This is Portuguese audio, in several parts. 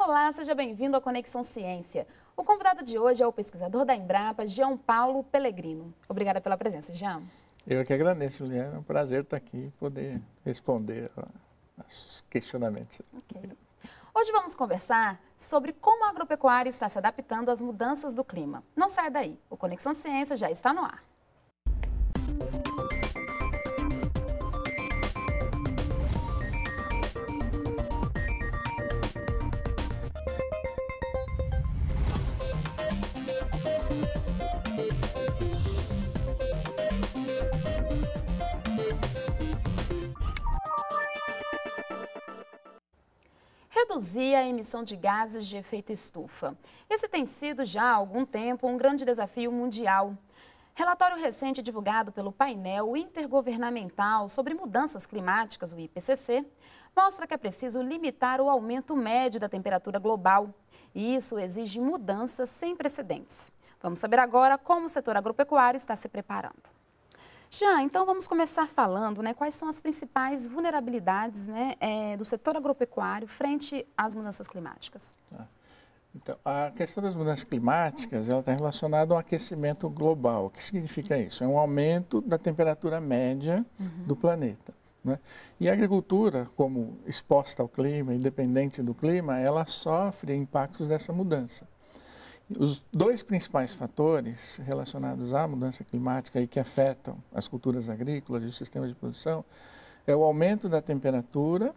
Olá, seja bem-vindo à Conexão Ciência. O convidado de hoje é o pesquisador da Embrapa, Jean Paulo Pellegrino. Obrigada pela presença, Jean. Eu que agradeço, Juliana. É um prazer estar aqui e poder responder aos questionamentos. Okay. Hoje vamos conversar sobre como a agropecuária está se adaptando às mudanças do clima. Não sai daí, o Conexão Ciência já está no ar. reduzir a emissão de gases de efeito estufa. Esse tem sido já há algum tempo um grande desafio mundial. Relatório recente divulgado pelo painel intergovernamental sobre mudanças climáticas, o IPCC, mostra que é preciso limitar o aumento médio da temperatura global. E isso exige mudanças sem precedentes. Vamos saber agora como o setor agropecuário está se preparando. Já, então vamos começar falando né, quais são as principais vulnerabilidades né, é, do setor agropecuário frente às mudanças climáticas. Tá. Então, a questão das mudanças climáticas ela está relacionada ao aquecimento global. O que significa isso? É um aumento da temperatura média uhum. do planeta. Né? E a agricultura, como exposta ao clima, independente do clima, ela sofre impactos dessa mudança. Os dois principais fatores relacionados à mudança climática e que afetam as culturas agrícolas e o sistema de produção é o aumento da temperatura,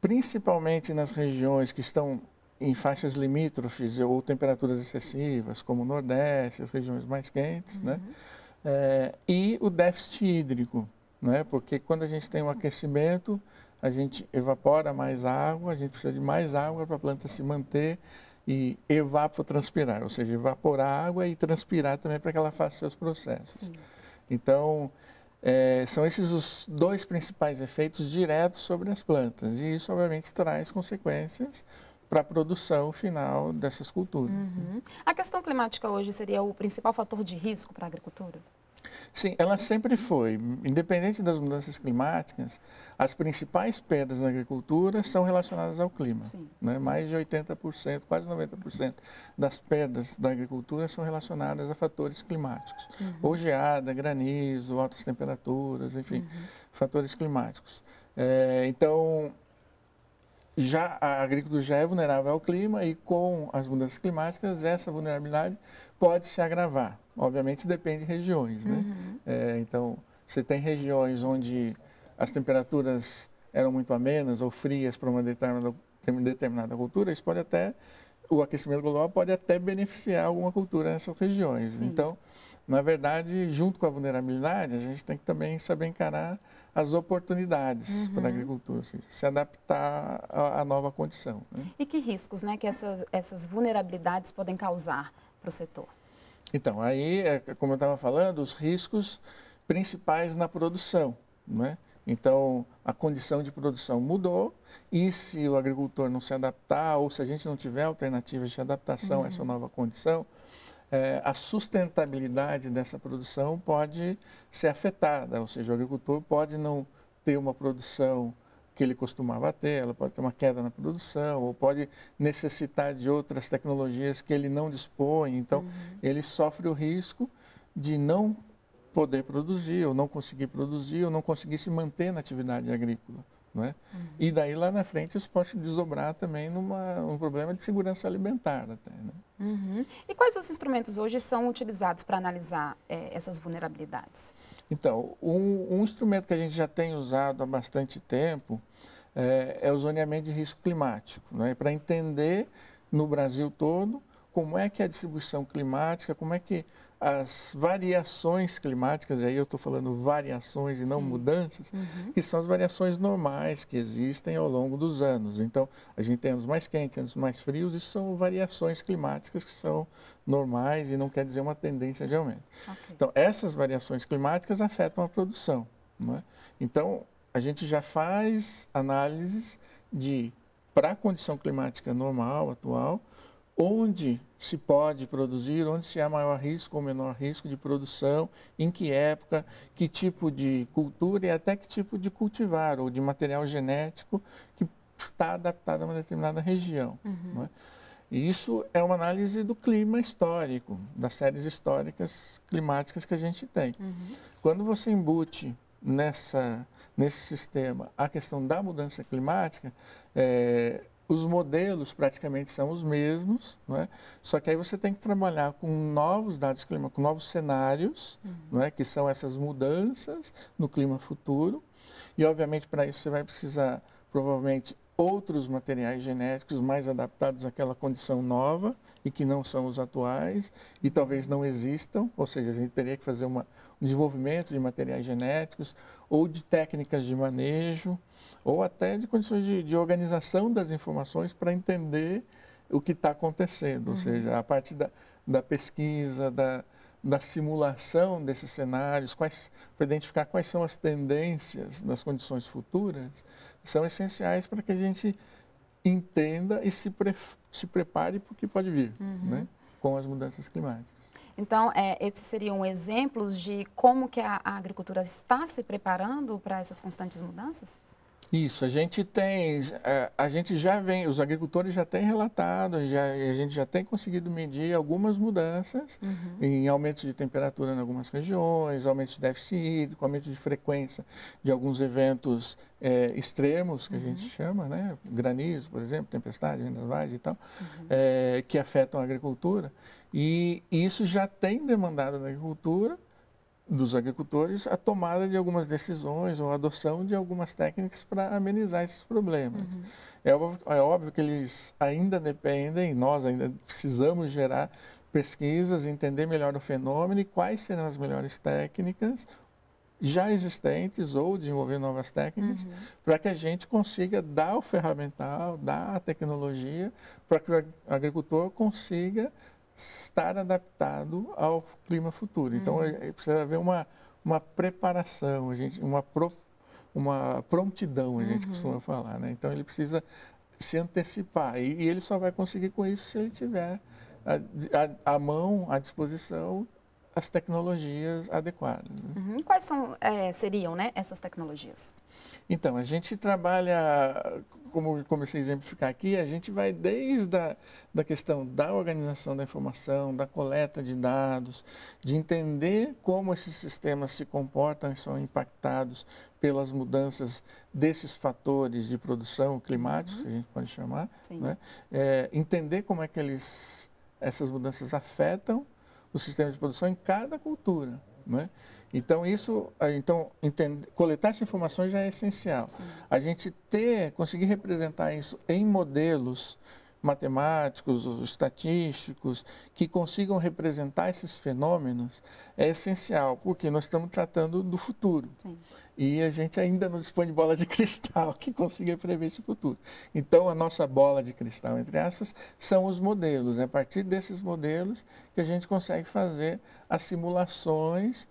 principalmente nas regiões que estão em faixas limítrofes ou temperaturas excessivas, como o Nordeste, as regiões mais quentes, né? uhum. né? É, e o déficit hídrico, né? porque quando a gente tem um aquecimento, a gente evapora mais água, a gente precisa de mais água para a planta se manter e evapotranspirar, ou seja, evaporar água e transpirar também para que ela faça seus processos. Sim. Então, é, são esses os dois principais efeitos diretos sobre as plantas e isso obviamente traz consequências para a produção final dessas culturas. Uhum. A questão climática hoje seria o principal fator de risco para a agricultura? Sim, ela sempre foi. Independente das mudanças climáticas, as principais perdas na agricultura são relacionadas ao clima. Né? Mais de 80%, quase 90% das perdas da agricultura são relacionadas a fatores climáticos. Uhum. Ou geada, granizo, altas temperaturas, enfim, uhum. fatores climáticos. É, então, já a agricultura já é vulnerável ao clima e com as mudanças climáticas essa vulnerabilidade pode se agravar. Obviamente depende de regiões, né? Uhum. É, então você tem regiões onde as temperaturas eram muito amenas ou frias para uma determinada, determinada cultura, isso pode até o aquecimento global pode até beneficiar alguma cultura nessas regiões. Sim. Então na verdade, junto com a vulnerabilidade, a gente tem que também saber encarar as oportunidades uhum. para a agricultura, se adaptar à nova condição. Né? E que riscos né, que essas, essas vulnerabilidades podem causar para o setor? Então, aí, é, como eu estava falando, os riscos principais na produção. Né? Então, a condição de produção mudou e se o agricultor não se adaptar ou se a gente não tiver alternativas de adaptação uhum. a essa uhum. nova condição, é, a sustentabilidade dessa produção pode ser afetada, ou seja, o agricultor pode não ter uma produção que ele costumava ter, ela pode ter uma queda na produção, ou pode necessitar de outras tecnologias que ele não dispõe. Então, uhum. ele sofre o risco de não poder produzir, ou não conseguir produzir, ou não conseguir se manter na atividade agrícola. É? Uhum. E daí lá na frente isso pode desdobrar também numa um problema de segurança alimentar até. Né? Uhum. E quais os instrumentos hoje são utilizados para analisar é, essas vulnerabilidades? Então, um, um, instrumento que a gente já tem usado há bastante tempo é, é o zoneamento de risco climático, né? para entender no Brasil todo como é que é a distribuição climática, como é que as variações climáticas, e aí eu estou falando variações e não Sim. mudanças, uhum. que são as variações normais que existem ao longo dos anos. Então, a gente tem anos mais quentes, anos mais frios, isso são variações climáticas que são normais e não quer dizer uma tendência de aumento. Okay. Então, essas variações climáticas afetam a produção. É? Então, a gente já faz análises de, para a condição climática normal, atual, onde se pode produzir, onde se há maior risco ou menor risco de produção, em que época, que tipo de cultura e até que tipo de cultivar ou de material genético que está adaptado a uma determinada região. Uhum. É? E isso é uma análise do clima histórico, das séries históricas climáticas que a gente tem. Uhum. Quando você embute nessa, nesse sistema a questão da mudança climática, é, os modelos praticamente são os mesmos, é? só que aí você tem que trabalhar com novos dados clima, com novos cenários, uhum. É? que são essas mudanças no clima futuro. E, obviamente, para isso você vai precisar, provavelmente, outros materiais genéticos mais adaptados àquela condição nova e que não são os atuais e talvez não existam, ou seja, a gente teria que fazer uma, um desenvolvimento de materiais genéticos ou de técnicas de manejo ou até de condições de, de organização das informações para entender o que está acontecendo, uhum. ou seja, a parte da, da pesquisa, da, da simulação desses cenários, para identificar quais são as tendências das condições futuras, são essenciais para que a gente entenda e se, pre se prepare para o que pode vir uhum. né, com as mudanças climáticas. Então, é, esses seriam exemplos de como que a, a agricultura está se preparando para essas constantes mudanças? Isso, a gente tem, é, a gente já vem, os agricultores já têm relatado, já, a gente já tem conseguido medir algumas mudanças uhum. em aumentos de temperatura em algumas regiões, aumento de déficit hídrico, aumento de frequência de alguns eventos é, extremos, que uhum. a gente uhum. chama, né? granizo, por exemplo, tempestade, vendavais e tal, uhum. é, que afetam a agricultura. E isso já tem demandado na agricultura, dos agricultores a tomada de algumas decisões ou a adoção de algumas técnicas para amenizar esses problemas. Uhum. É, óbvio, é óbvio que eles ainda dependem, nós ainda precisamos gerar pesquisas, entender melhor o fenômeno e quais serão as melhores técnicas já existentes ou desenvolver novas técnicas uhum. para que a gente consiga dar o ferramental, dar a tecnologia para que o agricultor consiga estar adaptado ao clima futuro. Então, uhum. É, é, precisa haver uma, uma preparação, a gente, uma, pro, uma prontidão, a gente uhum. costuma falar. Né? Então, ele precisa se antecipar e, e, ele só vai conseguir com isso se ele tiver a, a, a mão à disposição as tecnologias adequadas. Né? Uhum. Quais são, é, seriam né, essas tecnologias? Então, a gente trabalha, como comecei a exemplificar aqui, a gente vai desde a da questão da organização da informação, da coleta de dados, de entender como esses sistemas se comportam e são impactados pelas mudanças desses fatores de produção climáticos, uhum. que a gente pode chamar, né? é, entender como é que eles, essas mudanças afetam o sistema de produção em cada cultura. Né? Então, isso, eh, então entender, coletar essa informação já é essencial. Sim. A gente ter, conseguir representar isso em modelos matemáticos, estatísticos, que consigam representar esses fenômenos é essencial, porque nós estamos tratando do futuro. Sim. E a gente ainda não dispõe de bola de cristal que consiga prever esse futuro. Então, a nossa bola de cristal, entre aspas, são os modelos. É a partir desses modelos que a gente consegue fazer as simulações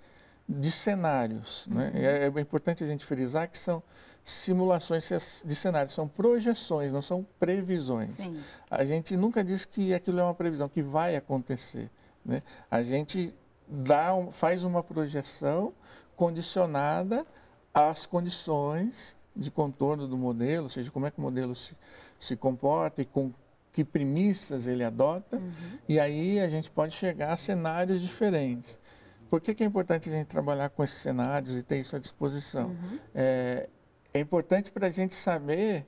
de cenários. Né? Uhum. É, é importante a gente frisar que são simulações de cenários são projeções, não são previsões. Sim. A gente nunca diz que aquilo é uma previsão, que vai acontecer. Né? A gente dá, faz uma projeção condicionada às condições de contorno do modelo, ou seja, como é que o modelo se, se comporta e com que premissas ele adota, uhum. e aí a gente pode chegar a cenários diferentes. Por que, que, é importante a gente trabalhar com esses cenários e ter isso à disposição? Uhum. É, é importante para a gente saber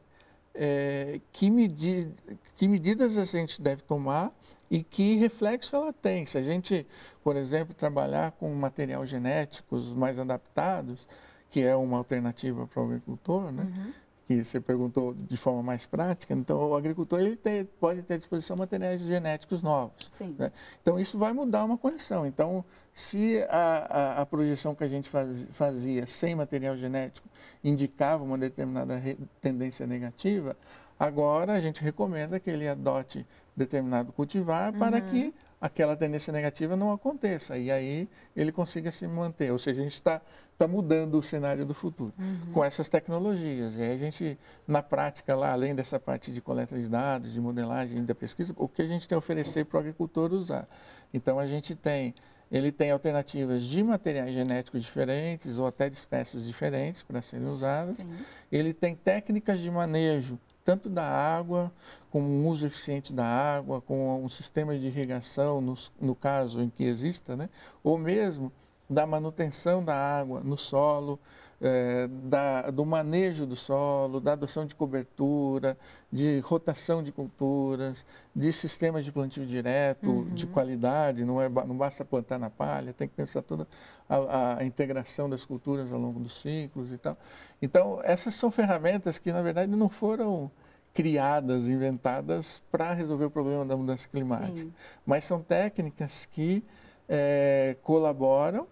é, que, medi que medidas a gente deve tomar e que reflexo ela tem. Se a gente, por exemplo, trabalhar com material genéticos mais adaptados, que é uma alternativa para o agricultor, né? Uhum que você perguntou de forma mais prática, então o agricultor ele tem, pode ter à disposição materiais genéticos novos. Né? Então isso vai mudar uma condição. Então, se a, a, a projeção que a gente faz, fazia sem material genético indicava uma determinada re, tendência negativa, agora a gente recomenda que ele adote determinado cultivar uhum. para que aquela tendência negativa não aconteça e aí ele consiga se manter. Ou seja, a gente está tá mudando o cenário do futuro uhum. com essas tecnologias. E aí a gente, na prática, lá, além dessa parte de coleta de dados, de modelagem, da pesquisa, o que a gente tem a oferecer para o agricultor usar? Então a gente tem. Ele tem alternativas de materiais genéticos diferentes ou até de espécies diferentes para serem usadas. Sim. Ele tem técnicas de manejo tanto da água, com um uso eficiente da água, com um sistema de irrigação, no, no caso em que exista, né? ou mesmo da manutenção da água no solo, é, da, do manejo do solo, da adoção de cobertura, de rotação de culturas, de sistemas de plantio direto, uhum. de qualidade, não, é, não basta plantar na palha, tem que pensar toda a, a, integração das culturas ao longo dos ciclos e tal. Então, essas são ferramentas que, na verdade, não foram criadas, inventadas para resolver o problema da mudança climática, Sim. mas são técnicas que é, colaboram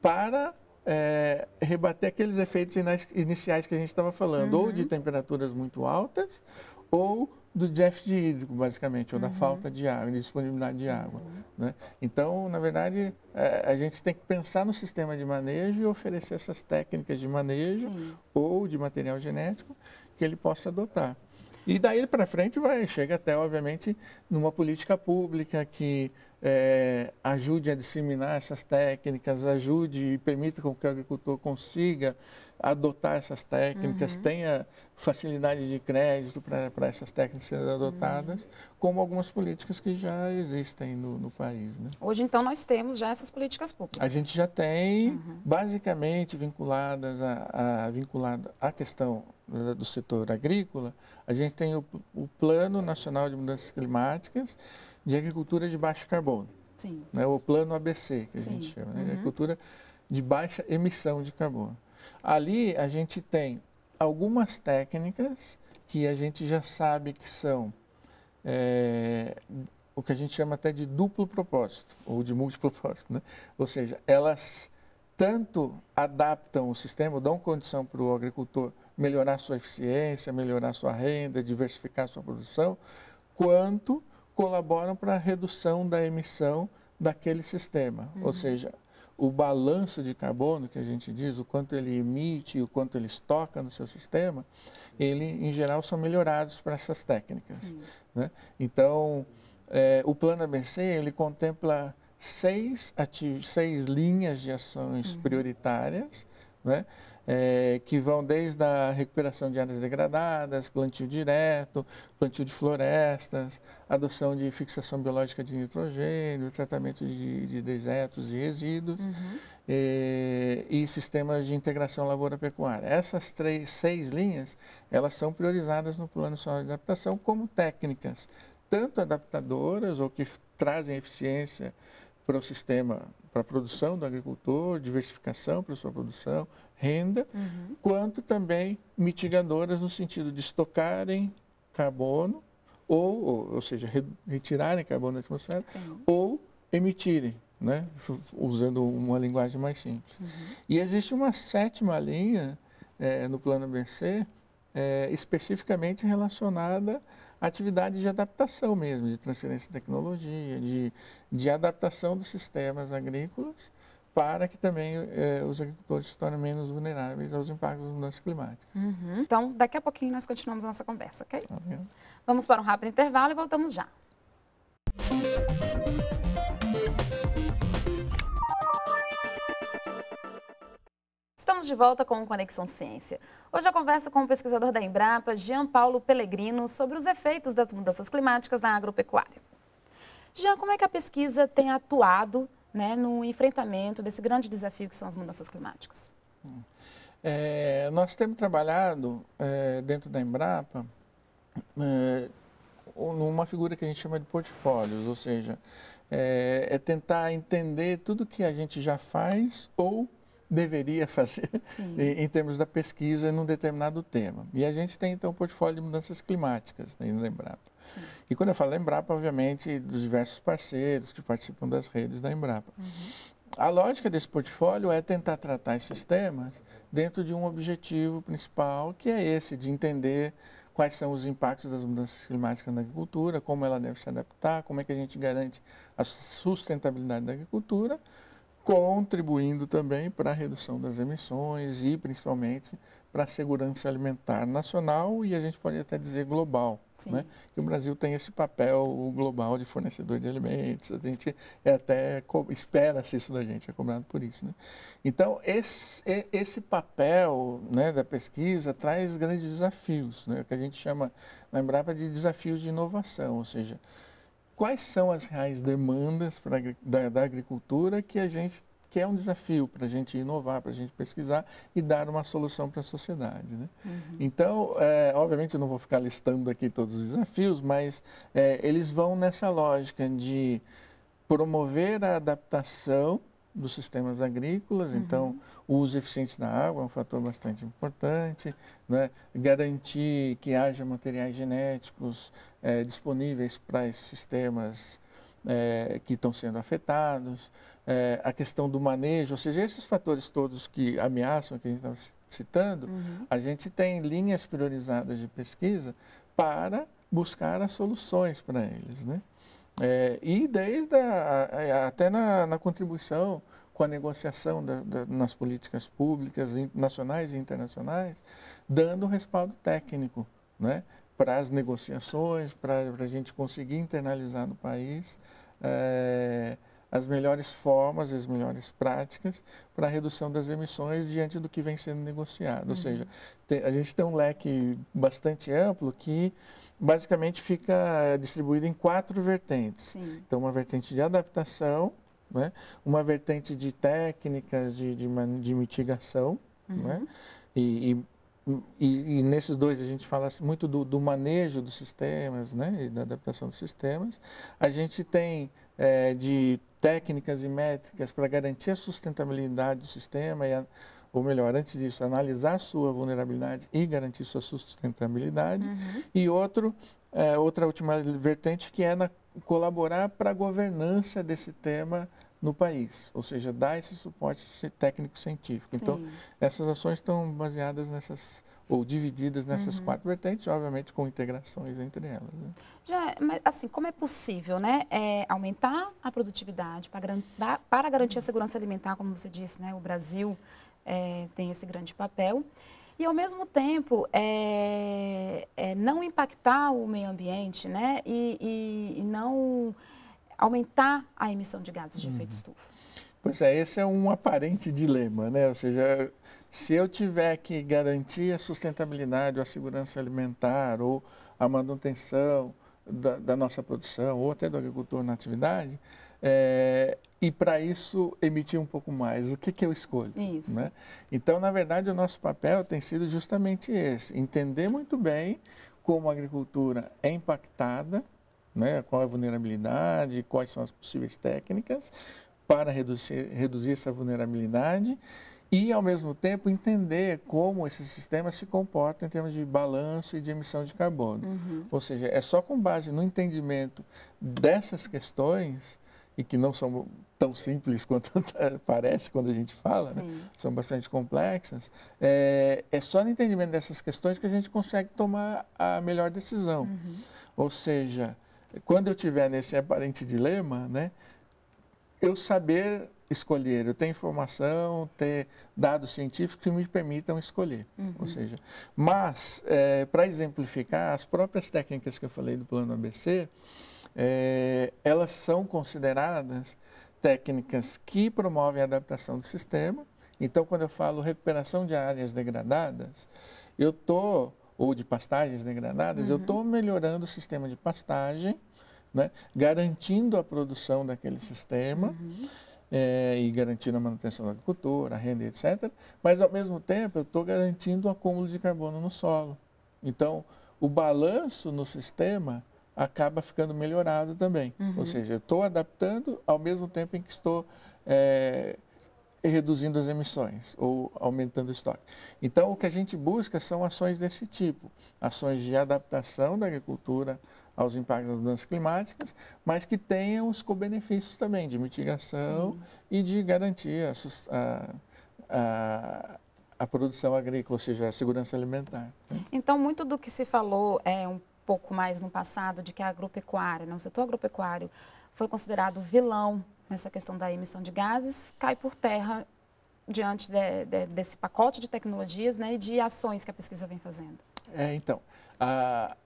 para é, rebater aqueles efeitos iniciais que a gente estava falando, uhum. ou de uhum. temperaturas muito altas, ou do déficit hídrico, basicamente, ou uhum. da falta de água, de disponibilidade de água. Uhum. Né? Então, na verdade, é, a gente tem que pensar no sistema de manejo e oferecer essas técnicas de manejo Sim. ou de material genético que ele possa adotar. E daí para frente vai, chega até, obviamente, numa política pública que é, ajude a disseminar essas técnicas, ajude e permita com que o agricultor consiga adotar essas técnicas, uhum. tenha facilidade de crédito para essas técnicas serem adotadas, uhum. como algumas políticas que já existem no, no, país. Né? Hoje, então, nós temos já essas políticas públicas. A gente já tem, uhum. basicamente, vinculadas a, a, vinculada à questão né, do setor agrícola, a gente tem o, o Plano Nacional de Mudanças Climáticas de Agricultura de Baixo Carbono. Sim. Né, o Plano ABC, que a gente chama, né, uhum. agricultura de baixa emissão de carbono. Ali a gente tem algumas técnicas que a gente já sabe que são é, o que a gente chama até de duplo propósito, ou de multipropósito, né? Ou seja, elas tanto adaptam o sistema, dão condição para o agricultor melhorar sua eficiência, melhorar sua renda, diversificar sua produção, quanto colaboram para a redução da emissão daquele sistema. Uhum. Ou seja, o balanço de carbono que a gente diz, o quanto ele emite e o quanto ele estoca no seu sistema, ele em geral são melhorados para essas técnicas. Né? Então, é, o plano ABC ele contempla seis, seis linhas de ações uhum. prioritárias, né? É, que vão desde a recuperação de áreas degradadas, plantio direto, plantio de florestas, adoção de fixação biológica de nitrogênio, tratamento de, de desertos e resíduos uhum. É, e sistemas de integração lavoura-pecuária. Essas três, seis linhas, elas são priorizadas no Plano de Adaptação como técnicas, tanto adaptadoras ou que trazem eficiência para o sistema, para a produção do agricultor, diversificação para a sua produção, renda, uhum. quanto também mitigadoras no sentido de estocarem carbono, ou, ou, ou seja, re, retirarem carbono da atmosfera, Sim. ou emitirem, né? usando uma linguagem mais simples. Uhum. E existe uma sétima linha é, no plano BC, é, eh, especificamente relacionada atividades de adaptação mesmo, de transferência de tecnologia, de, de adaptação dos sistemas agrícolas para que também eh, os agricultores se tornem menos vulneráveis aos impactos das mudanças climáticas. Uhum. Então, daqui a pouquinho nós continuamos nossa conversa, ok? Tá Vamos para um rápido intervalo e voltamos já. Música Estamos de volta com o Conexão Ciência. Hoje eu converso com o pesquisador da Embrapa, Jean Paulo Pellegrino, sobre os efeitos das mudanças climáticas na agropecuária. Jean, como é que a pesquisa tem atuado né, no enfrentamento desse grande desafio que são as mudanças climáticas? É, nós temos trabalhado é, dentro da Embrapa é, numa figura que a gente chama de portfólios, ou seja, é, é tentar entender tudo que a gente já faz ou deveria fazer em, em termos da pesquisa num determinado tema. E a gente tem, então, um portfólio de mudanças climáticas né, no Embrapa. Sim. E quando eu falo Embrapa, obviamente, dos diversos parceiros que participam das redes da Embrapa. Uhum. A lógica desse portfólio é tentar tratar esses temas dentro de um objetivo principal, que é esse, de entender quais são os impactos das mudanças climáticas na agricultura, como ela deve se adaptar, como é que a gente garante a sustentabilidade da agricultura contribuindo também para a redução das emissões e principalmente para a segurança alimentar nacional e a gente pode até dizer global. Sim. Né? Que o Brasil tem esse papel global de fornecedor de alimentos. A gente é até espera-se isso da gente, é cobrado por isso. Né? Então, esse, esse papel né, da pesquisa traz grandes desafios, né? o que a gente chama na Embrapa de desafios de inovação, ou seja, quais são as reais demandas pra, da, da agricultura que a gente que é um desafio para a gente inovar, para a gente pesquisar e dar uma solução para a sociedade. Né? Uhum. Então, é, obviamente, eu não vou ficar listando aqui todos os desafios, mas é, eles vão nessa lógica de promover a adaptação dos sistemas agrícolas, uhum. então o uso eficiente da água é um fator bastante importante, né? garantir que haja materiais genéticos é, disponíveis para esses sistemas é, que estão sendo afetados, é, a questão do manejo, ou seja, esses fatores todos que ameaçam, que a gente estava citando, uhum. a gente tem linhas priorizadas de pesquisa para buscar as soluções para eles, né? É, e desde a, é, até na, na, contribuição com a negociação da, da, nas políticas públicas nacionais e internacionais, dando respaldo técnico né, para as negociações, para a gente conseguir internalizar no país é, as melhores formas, as melhores práticas para a redução das emissões diante do que vem sendo negociado. Uhum. Ou seja, a gente tem um leque bastante amplo que basicamente fica distribuído em quatro vertentes. Sim. Então, uma vertente de adaptação, né? uma vertente de técnicas de, de, de mitigação, uhum. né? e, e e, e, nesses dois a gente fala muito do, do, manejo dos sistemas, né, e da adaptação dos sistemas. A gente tem é, de técnicas e métricas para garantir a sustentabilidade do sistema, e a, ou melhor, antes disso, analisar sua vulnerabilidade e garantir sua sustentabilidade. Uhum. E outro, é, outra última vertente que é na, colaborar para a governança desse tema no país, ou seja, dá esse suporte técnico-científico. Então, essas ações estão baseadas nessas, ou divididas nessas uhum. quatro vertentes, obviamente com integrações entre elas. Né? Já, mas assim, como é possível né, é, aumentar a produtividade para, para garantir a segurança alimentar, como você disse, né, o Brasil é, tem esse grande papel, e ao mesmo tempo é, é não impactar o meio ambiente né, e, e, e não aumentar a emissão de gases de uhum. efeito estufa. Pois é, esse é um aparente dilema, né? Ou seja, se eu tiver que garantir a sustentabilidade, ou a segurança alimentar, ou a manutenção da, da nossa produção, ou até do agricultor na atividade, é, e para isso emitir um pouco mais, o que, que eu escolho? Isso. Né? Então, na verdade, o nosso papel tem sido justamente esse: entender muito bem como a agricultura é impactada né? qual é a vulnerabilidade, quais são as possíveis técnicas para reduzir, reduzir essa vulnerabilidade e, ao mesmo tempo, entender como esses sistemas se comportam em termos de balanço e de emissão de carbono. Uhum. Ou seja, é só com base no entendimento dessas questões, e que não são tão simples quanto parece quando a gente fala, né? são bastante complexas, é, é, só no entendimento dessas questões que a gente consegue tomar a melhor decisão. Uhum. Ou seja, quando eu tiver nesse aparente dilema, né, eu saber escolher, eu ter informação, ter dados científicos que me permitam escolher. Uhum. Ou seja, mas, é, para exemplificar, as próprias técnicas que eu falei do plano ABC, é, elas são consideradas técnicas que promovem a adaptação do sistema. Então, quando eu falo recuperação de áreas degradadas, eu estou ou de pastagens degradadas, uhum. eu estou melhorando o sistema de pastagem, né? garantindo a produção daquele sistema uhum. é, e garantindo a manutenção do agricultor, a renda, etc. Mas, ao mesmo tempo, eu estou garantindo o acúmulo de carbono no solo. Então, o balanço no sistema acaba ficando melhorado também. Uhum. Ou seja, eu estou adaptando ao mesmo tempo em que estou é, e reduzindo as emissões ou aumentando o estoque. Então, o que a gente busca são ações desse tipo, ações de adaptação da agricultura aos impactos das mudanças climáticas, mas que tenham os co-benefícios também de mitigação Sim. e de garantia a, a, a, produção agrícola, ou seja, a segurança alimentar. Né? Então, muito do que se falou é um pouco mais no passado de que a agropecuária, não, né, o setor agropecuário foi considerado vilão essa questão da emissão de gases cai por terra diante de, de, desse pacote de tecnologias né, e de ações que a pesquisa vem fazendo. É, então, a,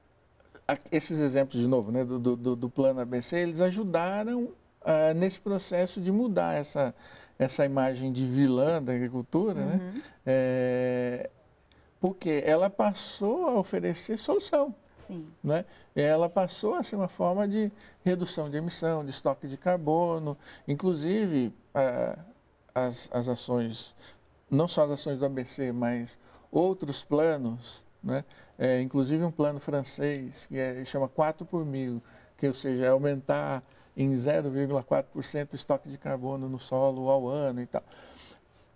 a, esses exemplos, de novo, né, do, do, do plano ABC, eles ajudaram ah, nesse processo de mudar essa, essa imagem de vilã da agricultura, né? uhum. né? É, porque ela passou a oferecer solução. Sim. Né? Ela passou a ser uma forma de redução de emissão, de estoque de carbono, inclusive ah, as, as ações, não só as ações do ABC, mas outros planos, né? É, inclusive um plano francês que é, chama 4 por mil, que ou seja, é aumentar em 0,4% o estoque de carbono no solo ao ano e tal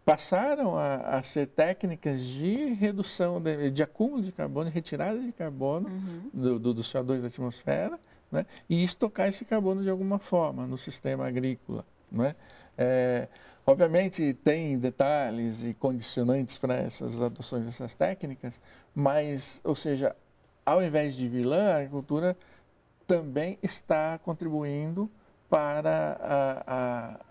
passaram a, a, ser técnicas de redução, de, de, acúmulo de carbono, de retirada de carbono uhum. do, do, do, CO2 da atmosfera, né? e estocar esse carbono de alguma forma no sistema agrícola. Né? É, obviamente, tem detalhes e condicionantes para essas adoções dessas técnicas, mas, ou seja, ao invés de vilã, a agricultura também está contribuindo para a, a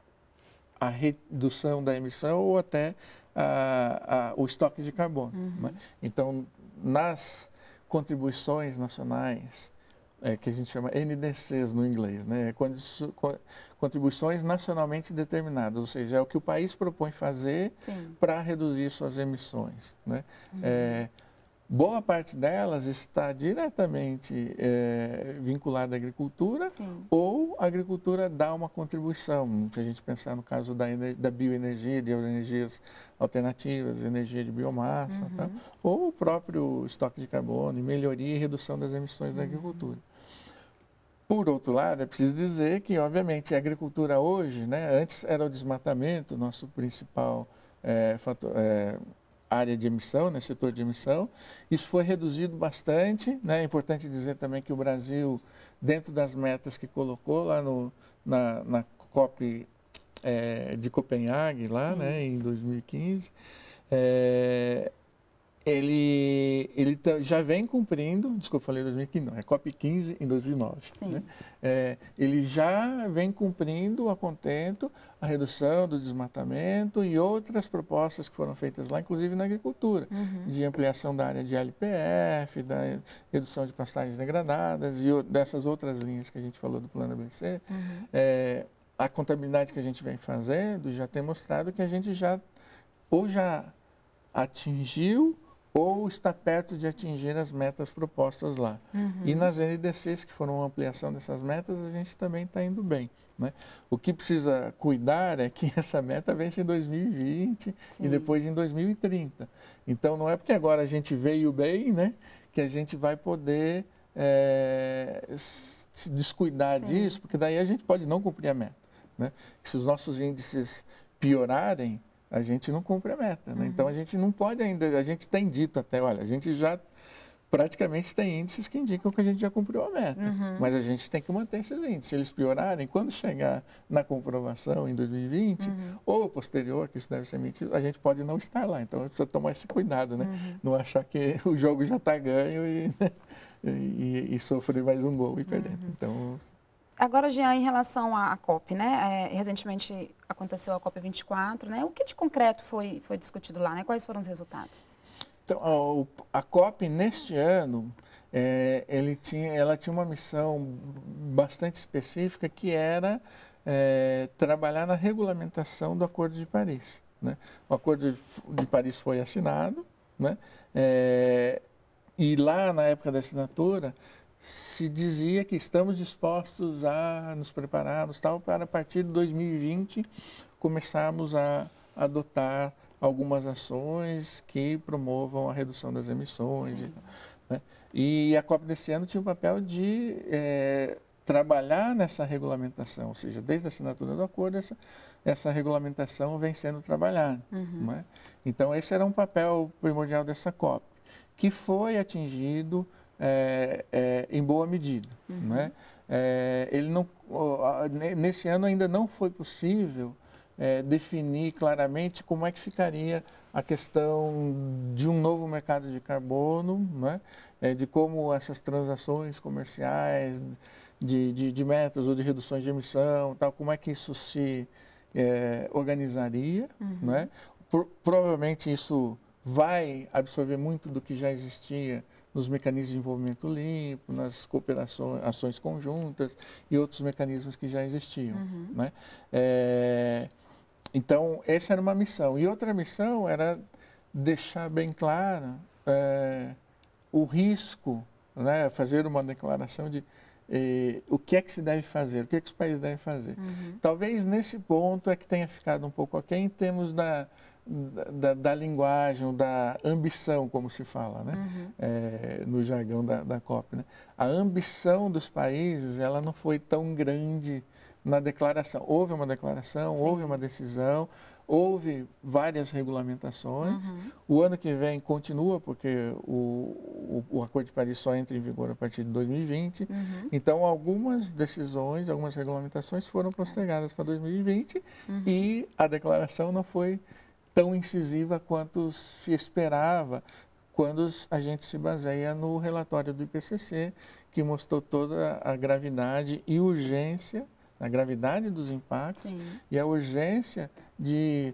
a redução da emissão ou até a, a, o estoque de carbono. Uhum. Né? Então, nas contribuições nacionais, é, que a gente chama NDCs no inglês, né? É contribuições nacionalmente determinadas, ou seja, é o que o país propõe fazer para reduzir suas emissões. Né? Uhum. É, boa parte delas está diretamente é, vinculada à agricultura Sim. ou a agricultura dá uma contribuição. Se a gente pensar no caso da, da bioenergia, de energias alternativas, energia de biomassa, uhum. tá? ou o próprio estoque de carbono, melhoria e redução das emissões uhum. da agricultura. Por outro lado, é preciso dizer que, obviamente, a agricultura hoje, né, antes era o desmatamento, nosso principal é, fator, é, área de emissão, né, setor de emissão. Isso foi reduzido bastante. Né? É importante dizer também que o Brasil, dentro das metas que colocou lá no, na, na COP é, de Copenhague, lá né, em 2015, é, ele, ele tá, já vem cumprindo, desculpa, falei 2015, não, é COP15 em 2009. Né? É, ele já vem cumprindo a contento a redução do desmatamento e outras propostas que foram feitas lá, inclusive na agricultura, uhum. de ampliação da área de LPF, da redução de pastagens degradadas e dessas outras linhas que a gente falou do plano ABC. Uhum. É, a contabilidade que a gente vem fazendo já tem mostrado que a gente já ou já atingiu ou está perto de atingir as metas propostas lá. Uhum. E nas NDCs, que foram uma ampliação dessas metas, a gente também está indo bem. Né? O que precisa cuidar é que essa meta vence em 2020 Sim. e depois em 2030. Então, não é porque agora a gente veio bem né, que a gente vai poder é, se descuidar Sim. disso, porque daí a gente pode não cumprir a meta. Né? Se os nossos índices piorarem, a gente não cumpre a meta. Né? Uhum. Então a uhum. gente não pode ainda, a gente tem dito até, olha, a gente já praticamente tem índices que indicam que a gente já cumpriu a meta, uhum. mas a gente tem que manter esses índices. Se eles piorarem, quando chegar na comprovação em 2020 uhum. ou posterior, que isso deve ser emitido, a gente pode não estar lá. Então precisa tomar esse cuidado, né? Uhum. Não achar que o jogo já está ganho né? e, e, e, sofrer mais um gol e perder. Uhum. Então Agora, Jean, em relação à COP, né? É, recentemente aconteceu a COP24, né? O que de concreto foi, foi discutido lá, né? Quais foram os resultados? Então, a COP neste ano, é, tinha, ela tinha uma missão bastante específica que era é, trabalhar na regulamentação do Acordo de Paris. Né? O Acordo de Paris foi assinado, né? É, e lá na época da assinatura se dizia que estamos dispostos a nos prepararmos tal para a partir de 2020 começarmos a adotar algumas ações que promovam a redução das emissões. E, né? e, a COP desse ano tinha o papel de é, trabalhar nessa regulamentação, ou seja, desde a assinatura do acordo, essa, essa regulamentação vem sendo trabalhada. Uhum. Né? Então, esse era um papel primordial dessa COP, que foi atingido é, é, em boa medida. Uhum. Né? É, ele não, nesse ano ainda não foi possível é, definir claramente como é que ficaria a questão de um novo mercado de carbono, né? de como essas transações comerciais, de, de, de, metas ou de reduções de emissão, tal, como é que isso se é, organizaria. Uhum. Né? provavelmente isso vai absorver muito do que já existia nos mecanismos de envolvimento limpo, nas cooperações, ações conjuntas e outros mecanismos que já existiam. Uhum. Né? É, então, essa era uma missão. E outra missão era deixar bem claro é, o risco, né? fazer uma declaração de eh, o que é que se deve fazer, o que é que os países devem fazer. Uhum. Talvez nesse ponto é que tenha ficado um pouco aquém okay, em termos da, da, da, linguagem, da ambição, como se fala, né? Uhum. É, no jargão da, da COP. Né? A ambição dos países ela não foi tão grande na declaração. Houve uma declaração, Sim. houve uma decisão, houve várias regulamentações. Uhum. O ano que vem continua, porque o, o, o, Acordo de Paris só entra em vigor a partir de 2020. Uhum. Então, algumas decisões, algumas regulamentações foram postergadas para 2020 uhum. e a declaração não foi tão incisiva quanto se esperava quando a gente se baseia no relatório do IPCC, que mostrou toda a gravidade e urgência, a gravidade dos impactos Sim. e a urgência de,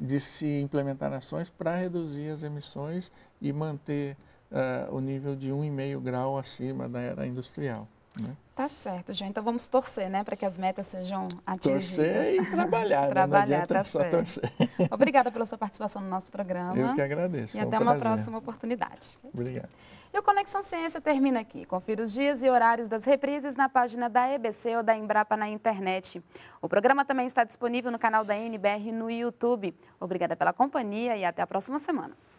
de se implementar ações para reduzir as emissões e manter uh, o nível de 1,5 grau acima da era industrial. Né? Tá certo, João. Então vamos torcer, né, para que as metas sejam atingidas. Torcer e trabalhar, né? trabalhar não adianta tá só certo. torcer. Obrigada pela sua participação no nosso programa. Eu que agradeço. E até um uma próxima oportunidade. Obrigado. E o Conexão Ciência termina aqui. Confira os dias e horários das reprises na página da EBC ou da Embrapa na internet. O programa também está disponível no canal da NBR no YouTube. Obrigada pela companhia e até a próxima semana.